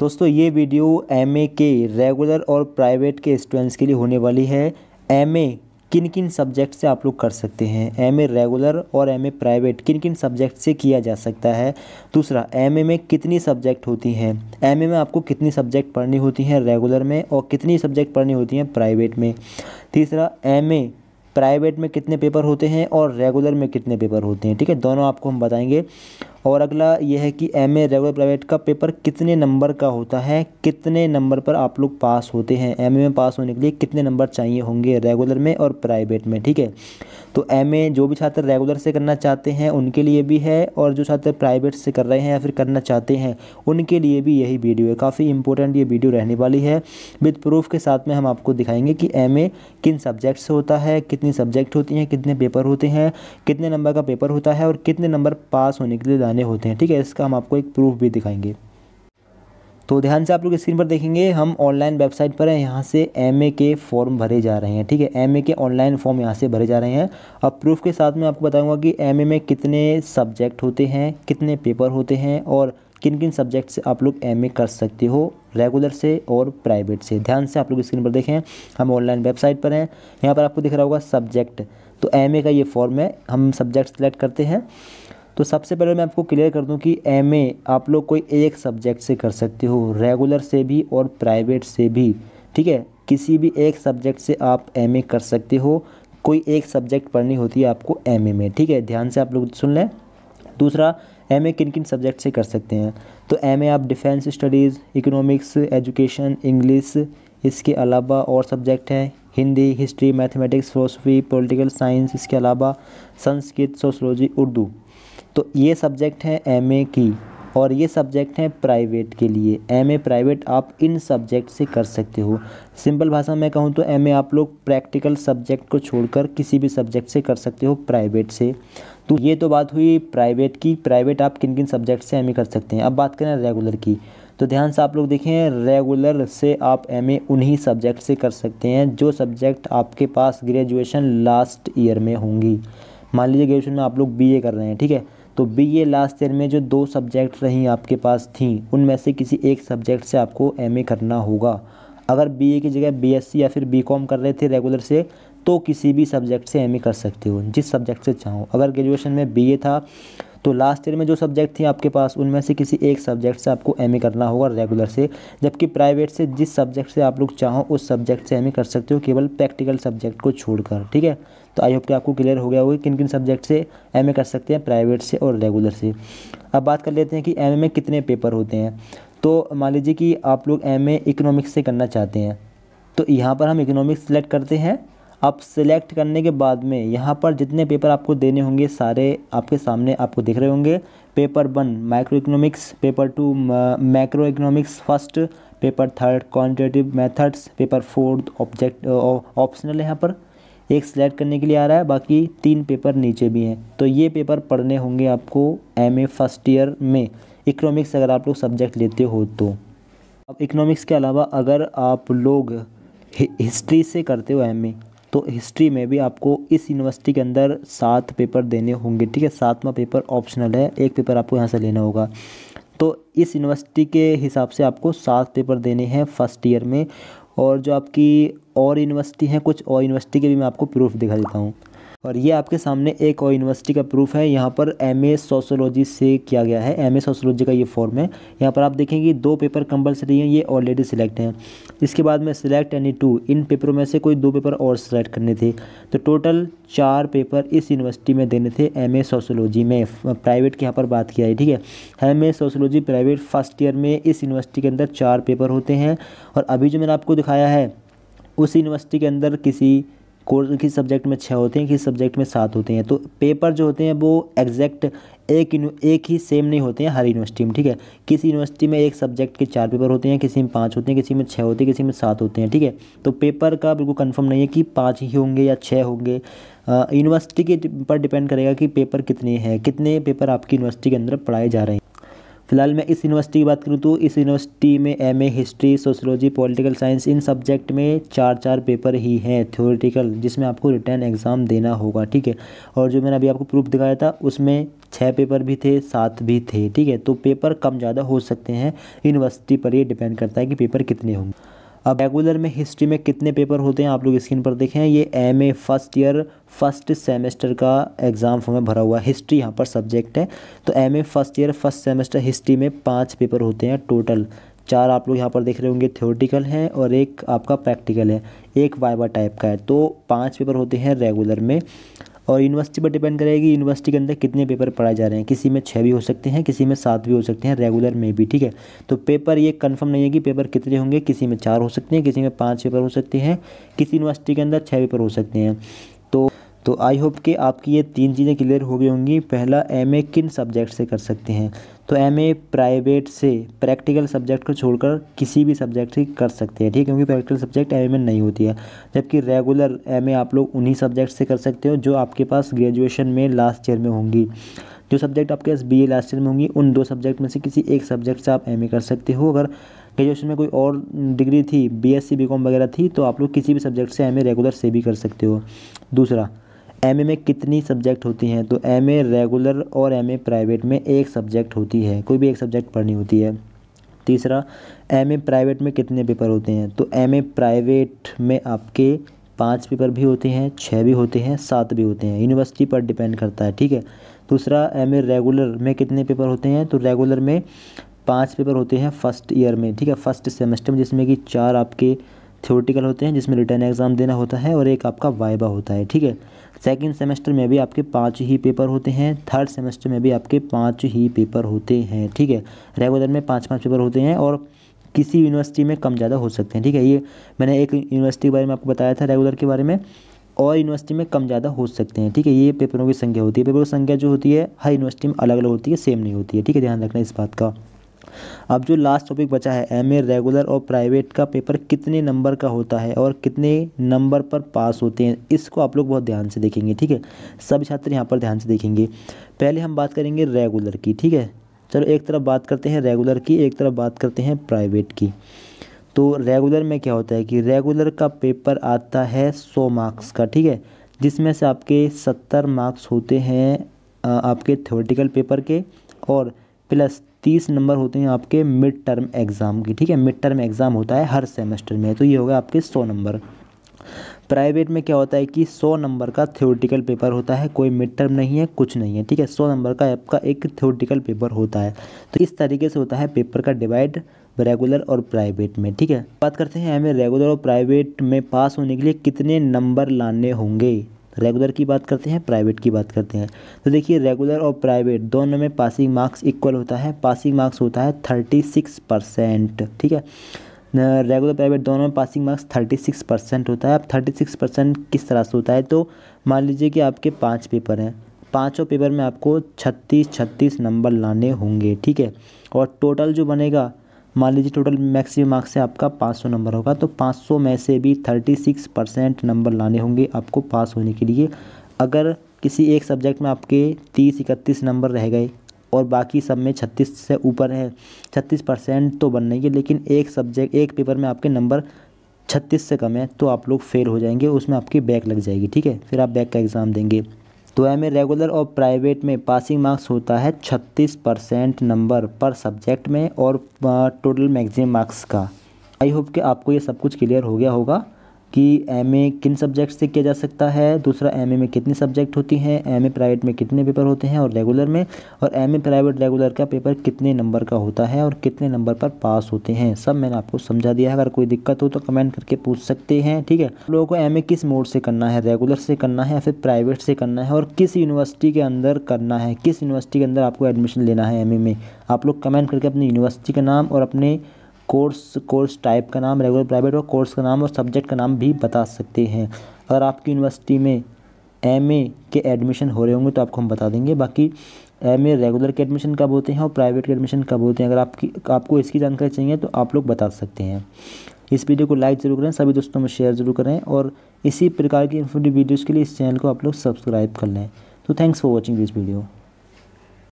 दोस्तों ये video M के रेगुलर और प्राइवेट के स्टूडेंट्स के लिए होने वाली है एम किन किन सब्जेक्ट से आप लोग कर सकते हैं एम रेगुलर और एम प्राइवेट किन किन सब्जेक्ट से किया जा सकता है दूसरा एम में कितनी सब्जेक्ट होती हैं एम में आपको कितनी सब्जेक्ट पढ़नी होती हैं रेगुलर में और कितनी सब्जेक्ट पढ़नी होती हैं प्राइवेट में तीसरा एम प्राइवेट में कितने पेपर होते हैं और रेगुलर में कितने पेपर होते हैं ठीक है दोनों आपको हम बताएंगे और अगला यह है कि एम ए रेगुलर प्राइवेट का पेपर कितने नंबर का होता है कितने नंबर पर आप लोग पास होते हैं एम में पास होने के लिए कितने नंबर चाहिए होंगे रेगुलर में और प्राइवेट में ठीक है तो एम जो भी छात्र रेगुलर से करना चाहते हैं उनके लिए भी है और जो छात्र प्राइवेट से कर रहे हैं या फिर करना चाहते हैं उनके लिए भी यही वीडियो है काफ़ी इंपॉर्टेंट ये वीडियो रहने वाली है विद प्रूफ के साथ में हम आपको दिखाएंगे कि एम किन सब्जेक्ट से होता है कितनी सब्जेक्ट होती हैं कितने पेपर होते हैं कितने नंबर का पेपर होता है और कितने नंबर पास होने के लिए लाने होते हैं ठीक है इसका हम आपको एक प्रूफ भी दिखाएंगे तो ध्यान से आप लोग स्क्रीन पर देखेंगे हम ऑनलाइन वेबसाइट पर हैं यहाँ से एम के फॉर्म भरे जा रहे हैं ठीक है एम के ऑनलाइन फॉर्म यहाँ से भरे जा रहे हैं अब प्रूफ के साथ में आपको बताऊँगा कि एम में कितने सब्जेक्ट होते हैं कितने पेपर होते हैं और किन किन सब्जेक्ट से आप लोग एम कर सकते हो रेगुलर से और प्राइवेट से ध्यान से आप लोग स्क्रीन पर देखें हम ऑनलाइन वेबसाइट पर हैं यहाँ पर आपको दिख रहा होगा सब्जेक्ट तो एम का ये फॉर्म है हम सब्जेक्ट सेलेक्ट करते हैं तो सबसे पहले मैं आपको क्लियर कर दूं कि एम आप लोग कोई एक सब्जेक्ट से कर सकते हो रेगुलर से भी और प्राइवेट से भी ठीक है किसी भी एक सब्जेक्ट से आप एम कर सकते हो कोई एक सब्जेक्ट पढ़नी होती है आपको एम में ठीक है ध्यान से आप लोग सुन लें दूसरा एम किन किन सब्जेक्ट से कर सकते हैं तो एम आप defence studies economics education English इसके अलावा और सब्जेक्ट हैं Hindi history mathematics philosophy political science इसके अलावा संस्कृत सोशलॉजी उर्दू तो ये सब्जेक्ट है एमए की और ये सब्जेक्ट हैं प्राइवेट के लिए एम ए प्राइवेट आप इन सब्जेक्ट से कर सकते हो सिंपल भाषा में कहूँ तो एम ए आप लोग प्रैक्टिकल सब्जेक्ट को छोड़कर किसी भी सब्जेक्ट से कर सकते हो प्राइवेट से तो ये तो बात हुई प्राइवेट की प्राइवेट आप किन किन सब्जेक्ट से एम कर सकते हैं अब बात करें रेगुलर की तो ध्यान से आप लोग देखें रेगुलर से आप एम उन्हीं सब्जेक्ट से कर सकते हैं जो सब्जेक्ट आपके पास ग्रेजुएशन लास्ट ईयर में होंगी मान लीजिए ग्रेजुएशन में आप लोग बी कर रहे हैं ठीक है तो बी ए लास्ट ईयर में जो दो सब्जेक्ट रहीं आपके पास थी उनमें से किसी एक सब्जेक्ट से आपको एम ए करना होगा अगर बी ए की जगह बी एस सी या फिर बी कॉम कर रहे थे रेगुलर से तो किसी भी सब्जेक्ट से एम ए कर सकते हो जिस सब्जेक्ट से चाहो अगर ग्रेजुएशन में बी ए था तो लास्ट ईयर में जो सब्जेक्ट थे आपके पास उनमें से किसी एक सब्जेक्ट से आपको एम करना होगा रेगुलर से जबकि प्राइवेट से जिस सब्जेक्ट से आप लोग चाहो उस सब्जेक्ट से एम कर सकते हो केवल प्रैक्टिकल सब्जेक्ट को छोड़कर ठीक है तो आई होप कि आपको क्लियर हो गया होगा किन किन सब्जेक्ट से एम कर सकते हैं प्राइवेट से और रेगुलर से अब बात कर लेते हैं कि एम में कितने पेपर होते हैं तो मान लीजिए कि आप लोग एम इकोनॉमिक्स से करना चाहते हैं तो यहाँ पर हम इकोनॉमिक्स सेलेक्ट करते हैं आप सिलेक्ट करने के बाद में यहाँ पर जितने पेपर आपको देने होंगे सारे आपके सामने आपको दिख रहे होंगे paper one micro economics paper two macro economics first paper third quantitative methods paper fourth object optional है यहाँ पर एक सिलेक्ट करने के लिए आ रहा है बाकी तीन पेपर नीचे भी हैं तो ये पेपर पढ़ने होंगे आपको एम ए फर्स्ट ईयर में इकोनॉमिक्स अगर आप लोग सब्जेक्ट लेते हो तो अब इकोनॉमिक्स के अलावा अगर आप लोग हिस्ट्री से करते हो एम तो हिस्ट्री में भी आपको इस यूनिवर्सिटी के अंदर सात पेपर देने होंगे ठीक है सातवां पेपर ऑप्शनल है एक पेपर आपको यहाँ से लेना होगा तो इस यूनिवर्सिटी के हिसाब से आपको सात पेपर देने हैं फर्स्ट ईयर में और जो आपकी और यूनिवर्सिटी हैं कुछ और यूनिवर्सिटी के भी मैं आपको प्रूफ दिखा देता हूँ और ये आपके सामने एक और यूनिवर्सिटी का प्रूफ है यहाँ पर एम ए सोशोलॉजी से किया गया है एम ए सोशोलॉजी का ये फॉर्म है यहाँ पर आप देखेंगे दो पेपर कंपलसरी हैं ये ऑलरेडी सिलेक्ट हैं इसके बाद में सिलेक्ट एनी टू इन पेपरों में से कोई दो पेपर और सिलेक्ट करने थे तो टोटल चार पेपर इस यूनिवर्सिटी में देने थे एम ए सोशोलॉजी में प्राइवेट के यहाँ पर बात किया है ठीक है M A sociology private first year में इस यूनिवर्सिटी के अंदर चार पेपर होते हैं और अभी जो मैंने आपको दिखाया है उस यूनिवर्सिटी के अंदर किसी कोर्स किस सब्जेक्ट में छः होते हैं किस सब्जेक्ट में सात होते हैं तो पेपर जो होते हैं वो एग्जैक्ट एक एक ही सेम नहीं होते हैं हर यूनिवर्सिटी में ठीक है किसी यूनिवर्सिटी में एक सब्जेक्ट के चार पेपर होते हैं किसी में पाँच होते हैं किसी में छः होते हैं किसी में सात होते हैं ठीक है तो पेपर का बिल्कुल कन्फर्म नहीं है कि पाँच ही होंगे या छः होंगे यूनिवर्सिटी के पर डिपेंड करेगा कि पेपर कितने हैं कितने पेपर आपकी यूनिवर्सिटी के अंदर पढ़ाए जा रहे हैं फिलहाल मैं इस यूनिवर्सिटी की बात करूँ तो इस यूनिवर्सिटी में M history sociology political science इन सब्जेक्ट में चार चार पेपर ही हैं थ्योरेटिकल जिसमें आपको रिटर्न एग्ज़ाम देना होगा ठीक है और जो मैंने अभी आपको प्रूफ दिखाया था उसमें छः पेपर भी थे सात भी थे ठीक है तो पेपर कम ज़्यादा हो सकते हैं यूनिवर्सिटी पर ये डिपेंड करता है कि पेपर कितने होंगे अब रेगुलर में हिस्ट्री में कितने पेपर होते हैं आप लोग स्क्रीन पर देखें ये M A first year first semester का एग्ज़ाम हमें भरा हुआ है हिस्ट्री यहाँ पर सब्जेक्ट है तो M A first year first semester history में पाँच पेपर होते हैं टोटल चार आप लोग यहाँ पर देख रहे होंगे थ्योरेटिकल है और एक आपका प्रैक्टिकल है एक वाइबा टाइप का है तो पाँच पेपर होते हैं रेगुलर में और यूनिवर्सिटी पर डिपेंड करेगी यूनिवर्सिटी के अंदर कितने पेपर पढ़ाए जा रहे हैं किसी में छः भी हो सकते हैं किसी में सात भी हो सकते हैं रेगुलर में भी ठीक है तो पेपर ये कन्फर्म नहीं है कि पेपर कितने होंगे किसी में चार हो सकते हैं किसी में पाँच पेपर हो सकते हैं किसी यूनिवर्सिटी के अंदर छः पेपर हो सकते हैं तो तो आई होप कि आपकी ये तीन चीज़ें क्लियर हो गई होंगी पहला एम ए किन सब्जेक्ट से कर सकते हैं तो एम प्राइवेट से प्रैक्टिकल सब्जेक्ट को छोड़कर किसी भी सब्जेक्ट से कर सकते हैं ठीक है क्योंकि प्रैक्टिकल सब्जेक्ट एम में नहीं होती है जबकि रेगुलर एम आप लोग उन्हीं सब्जेक्ट से कर सकते हो जो आपके पास ग्रेजुएशन में लास्ट ईयर में होंगी जो सब्जेक्ट आपके पास बी ए लास्ट ईयर में होंगी उन दो सब्जेक्ट में से किसी एक सब्जेक्ट से आप एम कर सकते हो अगर ग्रेजुएशन में कोई और डिग्री थी B S C B com वगैरह थी तो आप लोग किसी भी सब्जेक्ट से एम रेगुलर से भी कर सकते हो दूसरा एम में कितनी सब्जेक्ट होती हैं तो एम रेगुलर और एम प्राइवेट में एक सब्जेक्ट होती है कोई भी एक सब्जेक्ट पढ़नी होती है तीसरा एम प्राइवेट में कितने पेपर होते हैं तो एम प्राइवेट में आपके पाँच पेपर भी होते हैं छः भी होते हैं सात भी होते हैं यूनिवर्सिटी पर डिपेंड करता है ठीक है दूसरा एम रेगुलर में कितने पेपर होते हैं तो रेगुलर में पाँच पेपर होते हैं फर्स्ट ईयर में ठीक है फर्स्ट सेमेस्टर में जिसमें कि चार आपके थ्योरेटिकल होते हैं जिसमें रिटर्न एग्ज़ाम देना होता है और एक आपका वाइबा होता है ठीक है सेकेंड सेमेस्टर में भी आपके पाँच ही पेपर होते हैं थर्ड सेमेस्टर में भी आपके पाँच ही पेपर होते हैं ठीक है रेगुलर में पाँच पाँच पेपर होते हैं और किसी यूनिवर्सिटी में कम ज़्यादा हो सकते हैं ठीक है ये मैंने एक यूनिवर्सिटी के बारे में आपको बताया था रेगुलर के बारे में और यूनिवर्सिटी में कम ज़्यादा हो सकते हैं ठीक है ये पेपरों की संख्या होती है पेपरों की संख्या जो होती है हर यूनिवर्सिटी में अलग अलग होती है सेम नहीं होती है ठीक है ध्यान रखना इस बात का अब जो लास्ट टॉपिक बचा है एम रेगुलर और प्राइवेट का पेपर कितने नंबर का होता है और कितने नंबर पर पास होते हैं इसको आप लोग बहुत ध्यान से देखेंगे ठीक है सब छात्र यहाँ पर ध्यान से देखेंगे पहले हम बात करेंगे रेगुलर की ठीक है चलो एक तरफ बात करते हैं रेगुलर की एक तरफ बात करते हैं प्राइवेट की तो रेगुलर में क्या होता है कि रेगुलर का पेपर आता है सौ मार्क्स का ठीक है जिसमें से आपके सत्तर मार्क्स होते हैं आपके थ्योरेटिकल पेपर के और प्लस तीस नंबर होते हैं आपके मिड टर्म एग्ज़ाम की ठीक है मिड टर्म एग्ज़ाम होता है हर सेमेस्टर में तो ये होगा आपके सौ नंबर प्राइवेट में क्या होता है कि सौ नंबर का थ्योरेटिकल पेपर होता है कोई मिड टर्म नहीं है कुछ नहीं है ठीक है सौ नंबर का आपका एक थ्योरेटिकल पेपर होता है तो इस तरीके से होता है पेपर का डिवाइड रेगुलर और प्राइवेट में ठीक है बात करते हैं हमें रेगुलर और प्राइवेट में पास होने के लिए कितने नंबर लाने होंगे रेगुलर की बात करते हैं प्राइवेट की बात करते हैं तो देखिए रेगुलर और प्राइवेट दोनों में पासिंग मार्क्स इक्वल होता है पासिंग मार्क्स होता है थर्टी सिक्स परसेंट ठीक है रेगुलर प्राइवेट दोनों में passing marks thirty six percent होता है अब थर्टी सिक्स परसेंट किस तरह से होता है तो मान लीजिए कि आपके पाँच पेपर हैं पाँचों पेपर में आपको छत्तीस छत्तीस नंबर लाने होंगे ठीक है और टोटल जो बनेगा मान लीजिए टोटल मैक्सिमम मार्क्स से आपका 500 नंबर होगा तो 500 में से भी 36 परसेंट नंबर लाने होंगे आपको पास होने के लिए अगर किसी एक सब्जेक्ट में आपके 30 इकतीस नंबर रह गए और बाकी सब में 36 से ऊपर है 36 परसेंट तो बन नहीं है लेकिन एक सब्जेक्ट एक पेपर में आपके नंबर छत्तीस से कम है तो आप लोग फेल हो जाएंगे उसमें आपकी बैक लग जाएगी ठीक है फिर आप बैक का एग्ज़ाम देंगे तो एम ए रेगुलर और प्राइवेट में पासिंग मार्क्स होता है छत्तीस परसेंट नंबर पर सब्जेक्ट में और टोटल मैगजीम मार्क्स का आई होप कि आपको ये सब कुछ क्लियर हो गया होगा कि एम ए किन सब्जेक्ट से किया जा सकता है दूसरा एम ए में कितनी सब्जेक्ट होती हैं एम ए प्राइवेट में कितने पेपर होते हैं और रेगुलर में और एम ए प्राइवेट रेगुलर का पेपर कितने नंबर का होता है और कितने नंबर पर पास होते हैं सब मैंने आपको समझा दिया है अगर कोई दिक्कत हो तो कमेंट करके पूछ सकते हैं ठीक है लोगों को एम ए किस मोड से करना है रेगुलर से करना है या फिर प्राइवेट से करना है और किस यूनिवर्सिटी के अंदर करना है किस यूनिवर्सिटी के अंदर आपको एडमिशन लेना है एम में आप लोग कमेंट करके अपनी यूनिवर्सिटी का नाम और अपने कोर्स कोर्स टाइप का नाम रेगुलर प्राइवेट और कोर्स का नाम और सब्जेक्ट का नाम भी बता सकते हैं अगर आपकी यूनिवर्सिटी में एम के एडमिशन हो रहे होंगे तो आपको हम बता देंगे बाकी एम रेगुलर के एडमिशन कब होते हैं और प्राइवेट के एडमिशन कब होते हैं अगर आपकी आपको इसकी जानकारी चाहिए तो आप लोग बता सकते हैं इस वीडियो को लाइक ज़रूर करें सभी दोस्तों में शेयर ज़रूर करें और इसी प्रकार की इन्फॉर्मेटिव वीडियोज़ के लिए इस चैनल को आप लोग सब्सक्राइब कर लें तो thanks for watching this video